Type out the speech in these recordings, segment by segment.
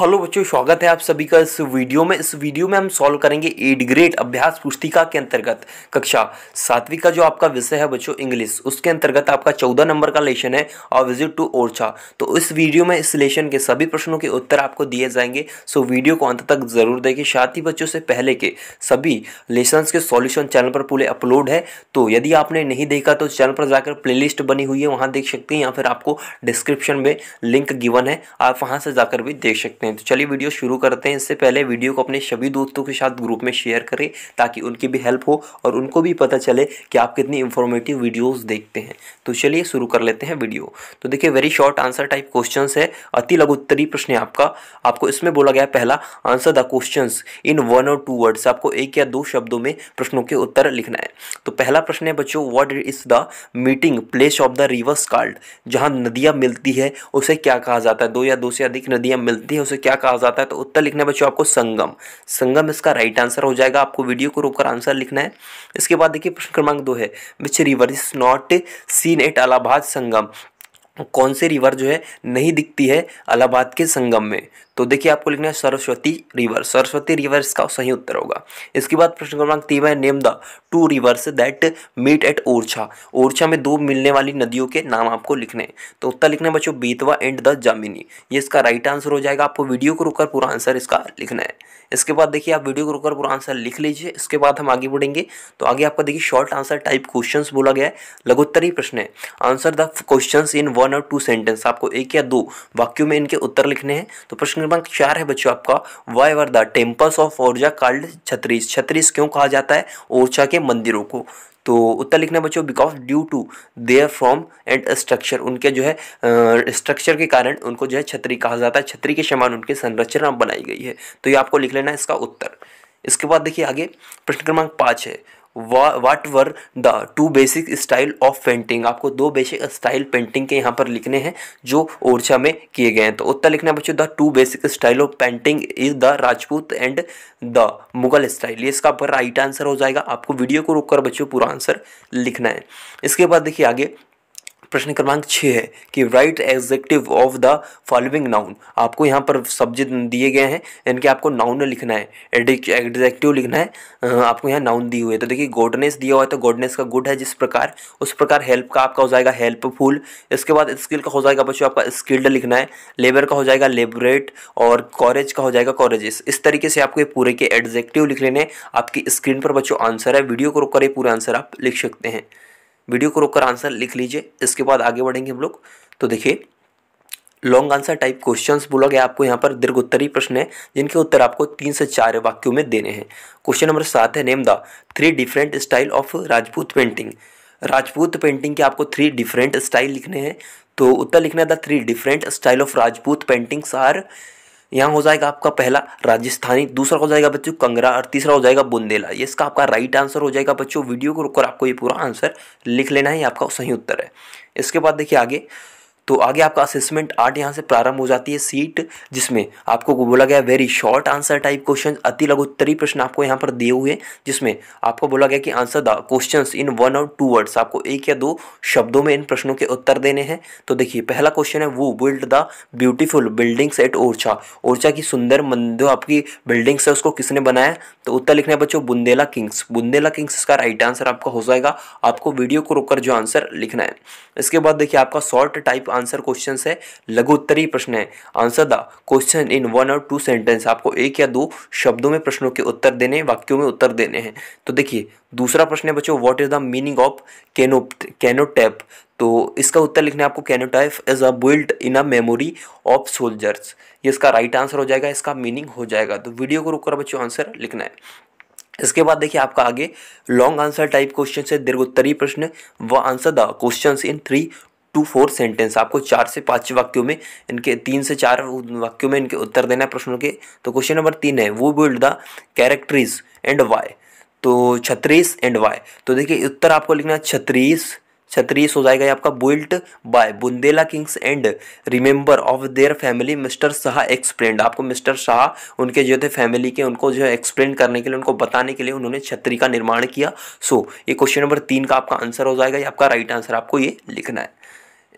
hello बच्चों स्वागत है आप सभी का इस वीडियो में इस वीडियो में हम सॉल्व करेंगे एट ग्रेड अभ्यास पुस्तिका के अंतर्गत कक्षा सातवीं का जो आपका विषय है बच्चों इंग्लिश उसके अंतर्गत आपका चौदह नंबर का लेशन है और विजिट टू ओरछा तो इस वीडियो में इस लेशन के सभी प्रश्नों के उत्तर आपको दिए जाएंगे सो वीडियो को अंत तक जरूर देखिए साथ ही बच्चों से पहले के सभी लेसन के सॉल्यूशन चैनल पर पूरे अपलोड है तो यदि आपने नहीं देखा तो चैनल पर जाकर प्ले बनी हुई है वहाँ देख सकते हैं या फिर आपको डिस्क्रिप्शन में लिंक गिवन है आप वहाँ से जाकर भी देख सकते हैं सकते हैं तो चलिए वीडियो शुरू करते हैं इससे पहले वीडियो को अपने सभी दोस्तों के साथ ग्रुप में शेयर करें ताकि उनकी भी हेल्प हो और उनको भी पता चले कि आप कितनी इन्फॉर्मेटिव वीडियोस देखते हैं तो चलिए शुरू कर लेते हैं वीडियो तो देखिए very short answer type question है अति लघुत्तरी प्रश्न है आपका आपको इसमें बोला गया पहला answer the question in one or two words आपको एक या दो शब्दों में प्रश्नों के उत्तर लिखना है तो पहला प्रश्न है बच्चों what is the meeting place of the rivers called जहाँ नदियाँ मिलती है उसे क्या कहा जाता है दो या दो से अधिक नदियाँ मिलती है उसे उसे क्या कहा जाता है तो उत्तर लिखना है बच्चों आपको संगम संगम इसका राइट आंसर हो जाएगा आपको वीडियो को रोककर आंसर लिखना है इसके बाद देखिए प्रश्न क्रमांक दो है which river is not seen at Allahabad Sangam कौन से रिवर जो है नहीं दिखती है अलाहाबाद के संगम में तो देखिए आपको लिखना है सरस्वती रिवर सरस्वती रिवर इसका सही उत्तर होगा इसके बाद प्रश्न क्रमांक तीन है name the two rivers that meet at Orchha Orchha में दो मिलने वाली नदियों के नाम आपको लिखने हैं तो उत्तर लिखना है बच्चों बीतवा एंड द जामिनी ये इसका राइट आंसर हो जाएगा आपको वीडियो को रोककर पूरा आंसर इसका लिखना है इसके बाद देखिए आप वीडियो को रोककर पूरा आंसर लिख लीजिए इसके बाद हम आगे बढ़ेंगे तो आगे आपका देखिए शॉर्ट आंसर टाइप क्वेश्चन बोला गया है लघुत्तरी प्रश्न है answer the question in one or two sentence आपको एक या दो वाक्यों में इनके उत्तर लिखने हैं तो प्रश्न क्रमांक चार है बच्चों आपका why were the temples of Orchha called chhatris chhatris क्यों कहा जाता है ओरछा के मंदिरों को तो उत्तर लिखना बच्चों because due to their form and structure उनके जो है स्ट्रक्चर के कारण उनको जो है छतरी कहा जाता है छतरी के समान उनके संरचना बनाई गई है तो ये आपको लिख लेना है इसका उत्तर इसके बाद देखिए आगे प्रश्न क्रमांक पाँच है what were the two basic style of painting आपको दो बेसिक स्टाइल पेंटिंग के यहाँ पर लिखने हैं जो ओरछा में किए गए हैं तो उत्तर लिखना है बच्चों the two basic style of painting is the Rajput and the Mughal style ये इसका आपका राइट आंसर हो जाएगा आपको वीडियो को रोककर बच्चों पूरा आंसर लिखना है इसके बाद देखिए आगे प्रश्न क्रमांक छः है कि write adjective of the following noun आपको यहाँ पर शब्द दिए गए हैं यानी कि आपको नाउन लिखना है एग्जेक्टिव लिखना है आपको यहाँ नाउन दिए हुए तो देखिए गोडनेस दिया हुआ है तो गोडनेस का गुड है जिस प्रकार उस प्रकार हेल्प का आपका हो जाएगा हेल्पफुल इसके बाद स्किल का हो जाएगा बच्चों आपका स्किल्ड लिखना है लेबर का हो जाएगा लेबरेट और कॉरेज का हो जाएगा कॉरेजेस इस तरीके से आपको ये पूरे के एग्जेक्टिव लिख लेने आपकी स्क्रीन पर बच्चों आंसर है वीडियो को रोक कर ये पूरे आंसर आप लिख सकते हैं वीडियो को रोककर आंसर लिख लीजिए इसके बाद आगे बढ़ेंगे हम लोग तो देखिए लॉन्ग आंसर टाइप क्वेश्चंस बोला गया आपको यहाँ पर दीर्घ उत्तरी प्रश्न है जिनके उत्तर आपको तीन से चार वाक्यों में देने हैं क्वेश्चन नंबर सात है name the three different style of Rajput painting Rajput painting के आपको थ्री डिफरेंट स्टाइल लिखने हैं तो उत्तर लिखना है the three different style of Rajput paintings are यहाँ हो जाएगा आपका पहला राजस्थानी दूसरा हो जाएगा बच्चों कंगरा और तीसरा हो जाएगा बुंदेला ये इसका आपका राइट आंसर हो जाएगा बच्चों वीडियो को रोककर आपको ये पूरा आंसर लिख लेना है ये आपका सही उत्तर है इसके बाद देखिए आगे तो आगे आपका असेसमेंट आर्ट यहाँ से प्रारंभ हो जाती है सीट जिसमें आपको बोला गया very short answer type question अति लघुत्तरी प्रश्न आपको यहाँ पर दिए हुए जिसमें आपको बोला गया कि answer the question in one or two words आपको एक या दो शब्दों में इन प्रश्नों के उत्तर देने हैं तो देखिए पहला क्वेश्चन है वो build the beautiful buildings at Orchha Orchha की सुंदर मंदिर आपकी बिल्डिंग्स है उसको किसने बनाया तो उत्तर लिखना है बच्चों बुंदेला किंग्स बुंदेला किंग्स इसका राइट आंसर आपका हो जाएगा आपको वीडियो को रोककर जो आंसर लिखना है इसके बाद देखिए आपका शॉर्ट टाइप आंसर क्वेश्चन है लघु उत्तरी प्रश्न है answer the question in one or two sentence आपको एक या दो शब्दों में प्रश्नों के उत्तर देने वाक्यों में उत्तर देने हैं तो देखिए दूसरा प्रश्न है बच्चों what is the meaning of कैनो कैनोटैप तो इसका उत्तर लिखना है आपको cenotaph is a built in a memory of soldiers ये इसका राइट आंसर हो जाएगा इसका मीनिंग हो जाएगा तो वीडियो को रोककर बच्चों आंसर लिखना है इसके बाद देखिए आपका आगे लॉन्ग आंसर टाइप क्वेश्चन है दीर्घोत्तरी प्रश्न व answer the question in three to four sentence आपको चार से पांच वाक्यों में इनके तीन से चार वाक्यों में इनके उत्तर देना है प्रश्नों के तो क्वेश्चन नंबर तीन है वो बिल्ड द कैरेक्टरीज एंड वाई तो छत्रीस एंड वाई तो देखिए उत्तर आपको लिखना छत्रीस छत्रीस हो जाएगा आपका built by Bundela kings and remember of their family mister Shah explain आपको मिस्टर शाह उनके जो थे फैमिली के उनको जो है एक्सप्लेन करने के लिए उनको बताने के लिए उन्होंने छत्री का निर्माण किया सो so, ये क्वेश्चन नंबर तीन का आपका आंसर हो जाएगा ये आपका राइट आंसर आपको ये लिखना है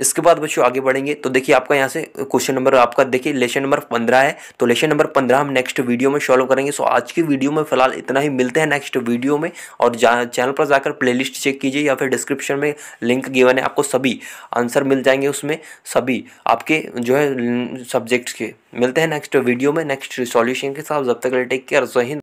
इसके बाद बच्चों आगे बढ़ेंगे तो देखिए आपका यहाँ से क्वेश्चन नंबर आपका देखिए लेशन नंबर पंद्रह है तो लेशन नंबर पंद्रह हम नेक्स्ट वीडियो में सॉल्व करेंगे सो आज की वीडियो में फिलहाल इतना ही मिलते हैं नेक्स्ट वीडियो में और चैनल पर जाकर प्लेलिस्ट चेक कीजिए या फिर डिस्क्रिप्शन में लिंक गिवन है आपको सभी आंसर मिल जाएंगे उसमें सभी आपके जो है सब्जेक्ट्स के मिलते हैं नेक्स्ट वीडियो में नेक्स्ट सॉल्यूशन के साथ जब तक टेक केयर जय हिंद